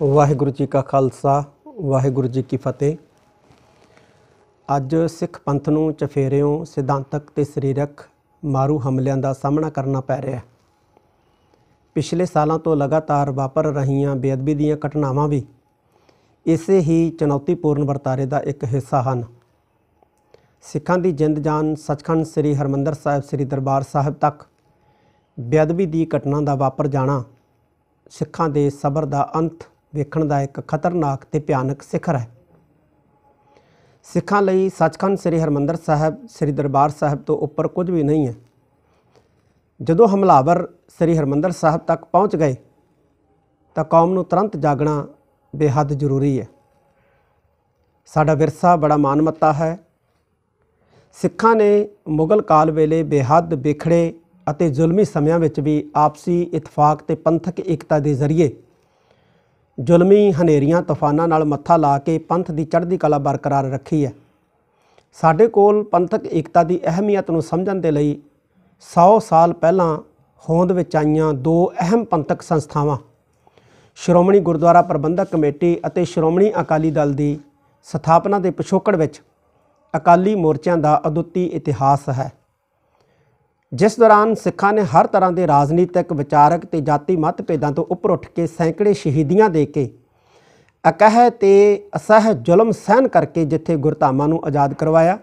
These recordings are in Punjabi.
ਵਾਹਿਗੁਰੂ ਜੀ ਕਾ ਖਾਲਸਾ ਵਾਹਿਗੁਰੂ ਜੀ ਕੀ ਫਤਿਹ ਅੱਜ ਸਿੱਖ ਪੰਥ ਨੂੰ ਚਫੇਰਿਓਂ ਸਿਧਾਂਤਕ ਤੇ ਸਰੀਰਕ ਮਾਰੂ ਹਮਲਿਆਂ ਦਾ ਸਾਹਮਣਾ ਕਰਨਾ ਪੈ ਰਿਹਾ ਹੈ ਪਿਛਲੇ ਸਾਲਾਂ ਤੋਂ ਲਗਾਤਾਰ ਵਾਪਰ ਰਹੀਆਂ ਬੇਅਦਬੀ ਦੀਆਂ ਘਟਨਾਵਾਂ ਵੀ ਇਸੇ ਹੀ ਚੁਣੌਤੀਪੂਰਨ ਵਰਤਾਰੇ ਦਾ ਇੱਕ ਹਿੱਸਾ ਹਨ ਸਿੱਖਾਂ ਦੀ ਜਿੰਦ ਜਾਨ ਸਚਖੰਡ ਸ੍ਰੀ ਹਰਮੰਦਰ ਸਾਹਿਬ ਸ੍ਰੀ ਦਰਬਾਰ ਸਾਹਿਬ ਤੱਕ ਬੇਅਦਬੀ ਦੀ ਘਟਨਾ ਦਾ ਵਾਪਰ ਜਾਣਾ ਸਿੱਖਾਂ ਦੇ ਸਬਰ ਦਾ ਅੰਤ ਵੇਖਣ ਦਾ ਇੱਕ ਖਤਰਨਾਕ ਤੇ ਭਿਆਨਕ ਸਿਖਰ ਹੈ ਸਿੱਖਾਂ ਲਈ ਸੱਚਖੰਡ ਸ੍ਰੀ ਹਰਮੰਦਰ ਸਾਹਿਬ ਸ੍ਰੀ ਦਰਬਾਰ ਸਾਹਿਬ ਤੋਂ ਉੱਪਰ ਕੁਝ ਵੀ ਨਹੀਂ ਹੈ ਜਦੋਂ ਹਮਲਾਵਰ ਸ੍ਰੀ ਹਰਮੰਦਰ ਸਾਹਿਬ ਤੱਕ ਪਹੁੰਚ ਗਏ ਤਾਂ ਕੌਮ ਨੂੰ ਤੁਰੰਤ ਜਾਗਣਾ ਬੇਹੱਦ ਜ਼ਰੂਰੀ ਹੈ ਸਾਡਾ ਵਿਰਸਾ ਬੜਾ ਮਾਨਮੱਤਾ ਹੈ ਸਿੱਖਾਂ ਨੇ ਮੁਗਲ ਕਾਲ ਵੇਲੇ ਬੇਹੱਦ ਵਿਖੜੇ ਅਤੇ ਜ਼ੁਲਮੀ ਸਮਿਆਂ ਵਿੱਚ ਵੀ ਆਪਸੀ ਇਤਫਾਕ ਤੇ ਪੰਥਕ ਏਕਤਾ ਦੇ ਜ਼ਰੀਏ ਜ਼ੁਲਮੀ ਹਨੇਰੀਆਂ ਤੂਫਾਨਾਂ ਨਾਲ ਮੱਥਾ ਲਾ ਕੇ ਪੰਥ ਦੀ ਚੜ੍ਹਦੀ ਕਲਾ ਬਰਕਰਾਰ ਰੱਖੀ ਹੈ ਸਾਡੇ ਕੋਲ ਪੰਥਕ ਏਕਤਾ ਦੀ ਅਹਿਮੀਅਤ ਨੂੰ ਸਮਝਣ ਦੇ ਲਈ 100 ਸਾਲ ਪਹਿਲਾਂ ਹੋਂਦ ਵਿੱਚ ਆਈਆਂ ਦੋ ਅਹਿਮ ਪੰਥਕ ਸੰਸਥਾਵਾਂ ਸ਼੍ਰੋਮਣੀ ਗੁਰਦੁਆਰਾ ਪ੍ਰਬੰਧਕ ਕਮੇਟੀ ਅਤੇ ਸ਼੍ਰੋਮਣੀ ਅਕਾਲੀ ਦਲ ਦੀ ਸਥਾਪਨਾ ਦੇ ਪਿਛੋਕੜ ਵਿੱਚ ਅਕਾਲੀ ਮੋਰਚਿਆਂ ਦਾ ਅਦੁੱਤੀ ਇਤਿਹਾਸ ਹੈ ਜਿਸ ਦੌਰਾਨ ਸਿੱਖਾਂ ਨੇ ਹਰ ਤਰ੍ਹਾਂ ਦੇ ਰਾਜਨੀਤਿਕ ਵਿਚਾਰਕ ਤੇ ਜਾਤੀ ਮਤਭੇਦਾਂ ਤੋਂ ਉੱਪਰ ਉੱਠ ਕੇ ਸੈਂਕੜੇ ਸ਼ਹੀਦੀਆਂ ਦੇ ਕੇ ਅਕਹ ਤੇ ਅਸਹਿ ਜ਼ੁਲਮ ਸਹਿਨ ਕਰਕੇ ਜਿੱਥੇ ਗੁਰਤਾਮਾ ਨੂੰ ਆਜ਼ਾਦ ਕਰਵਾਇਆ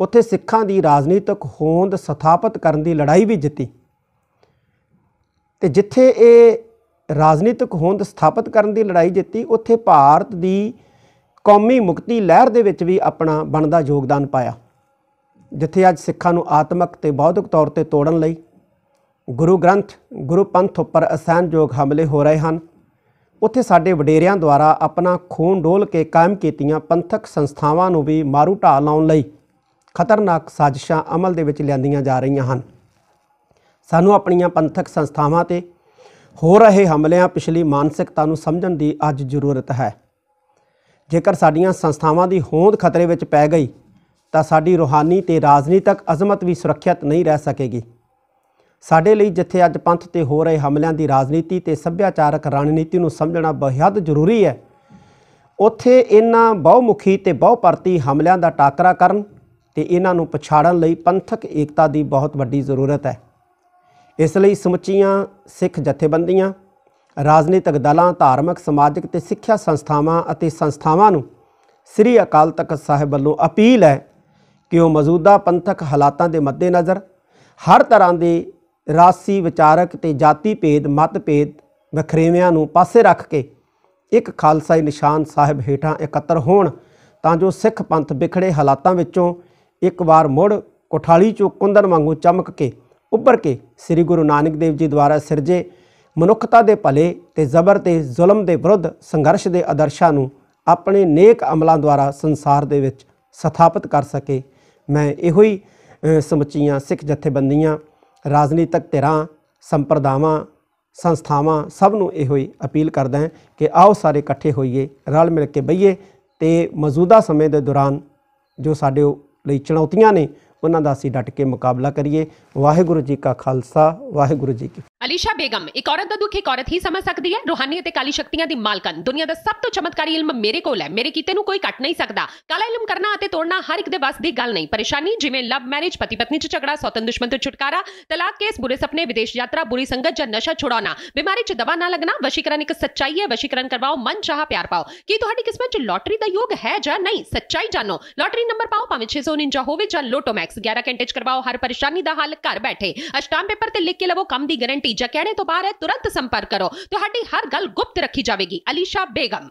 ਉੱਥੇ ਸਿੱਖਾਂ ਦੀ ਰਾਜਨੀਤਿਕ ਹੋਂਦ ਸਥਾਪਿਤ ਕਰਨ ਦੀ ਲੜਾਈ ਵੀ ਜਿੱਤੀ ਤੇ ਜਿੱਥੇ ਇਹ ਰਾਜਨੀਤਿਕ ਹੋਂਦ ਸਥਾਪਿਤ ਕਰਨ ਦੀ ਲੜਾਈ ਜਿੱਤੀ ਉੱਥੇ ਭਾਰਤ ਦੀ ਕੌਮੀ ਮੁਕਤੀ ਲਹਿਰ ਦੇ ਵਿੱਚ ਵੀ ਆਪਣਾ ਬਣਦਾ ਯੋਗਦਾਨ ਪਾਇਆ ਜਿੱਥੇ ਅੱਜ ਸਿੱਖਾਂ ਨੂੰ ਆਤਮਿਕ ਤੇ ਬੌਧਿਕ ਤੌਰ ਤੇ ਤੋੜਨ ਲਈ ਗੁਰੂ ਗ੍ਰੰਥ ਗੁਰੂ ਪੰਥ ਉੱਪਰ ਅਸਹਿਣਯੋਗ ਹਮਲੇ ਹੋ ਰਹੇ ਹਨ ਉੱਥੇ ਸਾਡੇ ਵਡੇਰਿਆਂ ਦੁਆਰਾ ਆਪਣਾ ਖੂਨ ਡੋਲ ਕੇ ਕਾਇਮ ਕੀਤੀਆਂ ਪੰਥਕ ਸੰਸਥਾਵਾਂ ਨੂੰ ਵੀ ਮਾਰੂ ਢਾਲ ਲਾਉਣ ਲਈ ਖਤਰਨਾਕ ਸਾਜ਼ਿਸ਼ਾਂ ਅਮਲ ਦੇ ਵਿੱਚ ਲਿਆਂਦੀਆਂ ਜਾ ਰਹੀਆਂ ਹਨ ਸਾਨੂੰ ਆਪਣੀਆਂ ਪੰਥਕ ਸੰਸਥਾਵਾਂ ਤੇ ਹੋ ਰਹੇ ਹਮਲਿਆਂ ਪਿਛਲੀ ਮਾਨਸਿਕਤਾ ਨੂੰ ਸਮਝਣ ਦੀ ਅੱਜ ਜ਼ਰੂਰਤ ਹੈ ਜੇਕਰ ਸਾਡੀਆਂ ਸੰਸਥਾਵਾਂ ਦੀ ਹੋਂਦ ਖਤਰੇ ਵਿੱਚ ਪੈ ਗਈ ਤਾਂ ਸਾਡੀ ਰੋਹਾਨੀ ਤੇ ਰਾਜਨੀਤਿਕ ਅਜ਼ਮਤ ਵੀ ਸੁਰੱਖਿਅਤ ਨਹੀਂ ਰਹਿ ਸਕੇਗੀ ਸਾਡੇ ਲਈ ਜਿੱਥੇ ਅੱਜ ਪੰਥ ਤੇ ਹੋ ਰਹੇ ਹਮਲਿਆਂ ਦੀ ਰਾਜਨੀਤੀ ਤੇ ਸੱਭਿਆਚਾਰਕ ਰਣਨੀਤੀ ਨੂੰ ਸਮਝਣਾ ਬਹੁਤ ਜ਼ਰੂਰੀ ਹੈ ਉੱਥੇ ਇਹਨਾਂ ਬਹੁਮੁਖੀ ਤੇ ਬਹੁਪਰਤੀ ਹਮਲਿਆਂ ਦਾ ਟਾਕਰਾ ਕਰਨ ਤੇ ਇਹਨਾਂ ਨੂੰ ਪਛਾੜਨ ਲਈ ਪੰਥਕ ਏਕਤਾ ਦੀ ਬਹੁਤ ਵੱਡੀ ਜ਼ਰੂਰਤ ਹੈ ਇਸ ਲਈ ਸਮੁੱਚੀਆਂ ਸਿੱਖ ਜਥੇਬੰਦੀਆਂ ਰਾਜਨੀਤਿਕ ਦਲਾਂ ਧਾਰਮਿਕ ਸਮਾਜਿਕ ਤੇ ਸਿੱਖਿਆ ਸੰਸਥਾਵਾਂ ਅਤੇ ਸੰਸਥਾਵਾਂ ਨੂੰ ਸ੍ਰੀ ਅਕਾਲ ਤਖਤ ਸਾਹਿਬ ਵੱਲੋਂ ਅਪੀਲ ਹੈ ਕਿ ਉਹ ਮੌਜੂਦਾ ਪੰਥਕ ਹਾਲਾਤਾਂ ਦੇ ਮੱਦੇਨਜ਼ਰ ਹਰ ਤਰ੍ਹਾਂ ਦੇ ਰਾਸੀ ਵਿਚਾਰਕ ਤੇ ਜਾਤੀ ਭੇਦ ਮਤ ਭੇਦ ਵਖਰੇਵਿਆਂ ਨੂੰ ਪਾਸੇ ਰੱਖ ਕੇ ਇੱਕ ਖਾਲਸਾਈ ਨਿਸ਼ਾਨ ਸਾਹਿਬ ਹੇਠਾਂ ਇਕੱਤਰ ਹੋਣ ਤਾਂ ਜੋ ਸਿੱਖ ਪੰਥ ਵਿਖੜੇ ਹਾਲਾਤਾਂ ਵਿੱਚੋਂ ਇੱਕ ਵਾਰ ਮੁੜ ਕੋਠਾਲੀ ਚੋਂ ਕੁੰਦਨ ਵਾਂਗੂ ਚਮਕ ਕੇ ਉੱਭਰ ਕੇ ਸ੍ਰੀ ਗੁਰੂ ਨਾਨਕ ਦੇਵ ਜੀ ਦੁਆਰਾ ਸਿਰਜੇ ਮਨੁੱਖਤਾ ਦੇ ਭਲੇ ਤੇ ਜ਼ਬਰ ਤੇ ਜ਼ੁਲਮ ਦੇ ਵਿਰੁੱਧ ਸੰਘਰਸ਼ ਦੇ ਆਦਰਸ਼ਾਂ ਨੂੰ ਆਪਣੇ ਨੇਕ ਅਮਲਾਂ ਦੁਆਰਾ ਸੰਸਾਰ ਦੇ ਵਿੱਚ ਸਥਾਪਿਤ ਕਰ ਸਕੇ ਮੈਂ ਇਹੋ ਹੀ ਸਮੁੱਚੀਆਂ ਸਿੱਖ ਜਥੇਬੰਦੀਆਂ ਰਾਜਨੀਤਿਕ ਧਿਰਾਂ ਸੰਪਰਦਾਵਾਂ ਸੰਸਥਾਵਾਂ ਸਭ ਨੂੰ ਇਹੋ ਹੀ ਅਪੀਲ ਕਰਦਾ ਹਾਂ ਕਿ ਆਓ ਸਾਰੇ ਇਕੱਠੇ ਹੋਈਏ ਰਲ ਮਿਲ ਕੇ ਬਈਏ ਤੇ ਮੌਜੂਦਾ ਸਮੇਂ ਦੇ ਦੌਰਾਨ ਜੋ ਸਾਡੇ ਲਈ ਚੁਣੌਤੀਆਂ ਨੇ ਉਹਨਾਂ ਦਾ ਅਸੀਂ ਡਟ ਕੇ ਮੁਕਾਬਲਾ ਕਰੀਏ ਵਾਹਿਗੁਰੂ ਜੀ ਕਾ ਖਾਲਸਾ ਵਾਹਿਗੁਰੂ ਜੀ ਕੀ ਅਲੀਸ਼ਾ ਬੇਗਮ ਇੱਕ ਔਰਤ ਦਾ ਦੁੱਖ ਇੱਕ ਔਰਤ ਹੀ ਸਮਝ ਸਕਦੀ ਹੈ ਰੋਹਾਨੀ ਅਤੇ ਕਾਲੀ ਸ਼ਕਤੀਆਂ ਦੀ ਮਾਲਕਨ ਦੁਨੀਆ ਦਾ ਸਭ ਤੋਂ ਚਮਤਕਾਰੀ ਇਲਮ ਮੇਰੇ ਕੋਲ ਹੈ ਮੇਰੇ ਕੀਤੇ ਨੂੰ ਕੋਈ ਕੱਟ ਨਹੀਂ ਸਕਦਾ ਕਾਲਾ ਇਲਮ ਕਰਨਾ ਅਤੇ ਤੋੜਨਾ ਹਰ ਇੱਕ ਦੇ ਵਸ ਦੀ ਗੱਲ ਨਹੀਂ ਪਰੇਸ਼ਾਨੀ ਜਿਵੇਂ ਲਵ ਮੈਰਿਜ ਪਤੀ ਪਤਨੀ 'ਚ ਝਗੜਾ ਸੌਤਨ ਦੁਸ਼ਮਣ ਤੋਂ ਛੁਟਕਾਰਾ ਤਲਾਕ ਕੇਸ ਬੁਰੇ ਸੁਪਨੇ ਵਿਦੇਸ਼ ਯਾਤਰਾ ਬੁਰੀ ਸੰਗਤ ਜਾਂ ਨਸ਼ਾ ਛੁਡਾਉਣਾ ਬਿਮਾਰੀ 'ਚ ਦਵਾ ਨਾ ਲੱਗਣਾ ਵਸ਼ੀਕਰਨ ਇੱਕ ਸੱਚਾਈ ਹੈ ਵਸ਼ੀਕਰਨ ਕਰਵਾਓ ਮਨ ਚਾਹ ਪਿਆਰ ਪਾਓ ਕੀ ਤੁਹਾਡੀ ਕਿਸਮਤ 'ਚ ਲੋਟਰੀ ਦਾ ਯੋਗ ਹੈ ਜਾਂ ਨਹੀਂ ਸੱਚਾਈ ਜਾਣੋ ਲੋਟਰੀ ਨੰਬਰ ਪਾਓ ਭਾਵੇਂ 649 ਹੋਵੇ ਜਾਂ ਲੋਟੋ ਟੈਕਸ 11 ਘੰਟੇ ਚ ਕਰਵਾਓ ਹਰ ਪਰੇਸ਼ਾਨੀ ਦਾ ਹੱਲ ਘਰ ਬੈਠੇ ਅਸ਼ਟਾਮ ਪੇਪਰ ਤੇ ਲਿਖ ਕੇ ਲਵੋ ਕੰਮ ਦੀ ਗਾਰੰਟੀ ਜਾਂ ਕਹਿਣੇ ਤੋਂ ਬਾਹਰ ਹੈ ਤੁਰੰਤ ਸੰਪਰਕ ਕਰੋ ਤੁਹਾਡੀ ਹਰ ਗੱਲ ਗੁਪਤ ਰੱਖੀ ਜਾਵੇਗੀ ਅਲੀਸ਼ਾ ਬੇਗਮ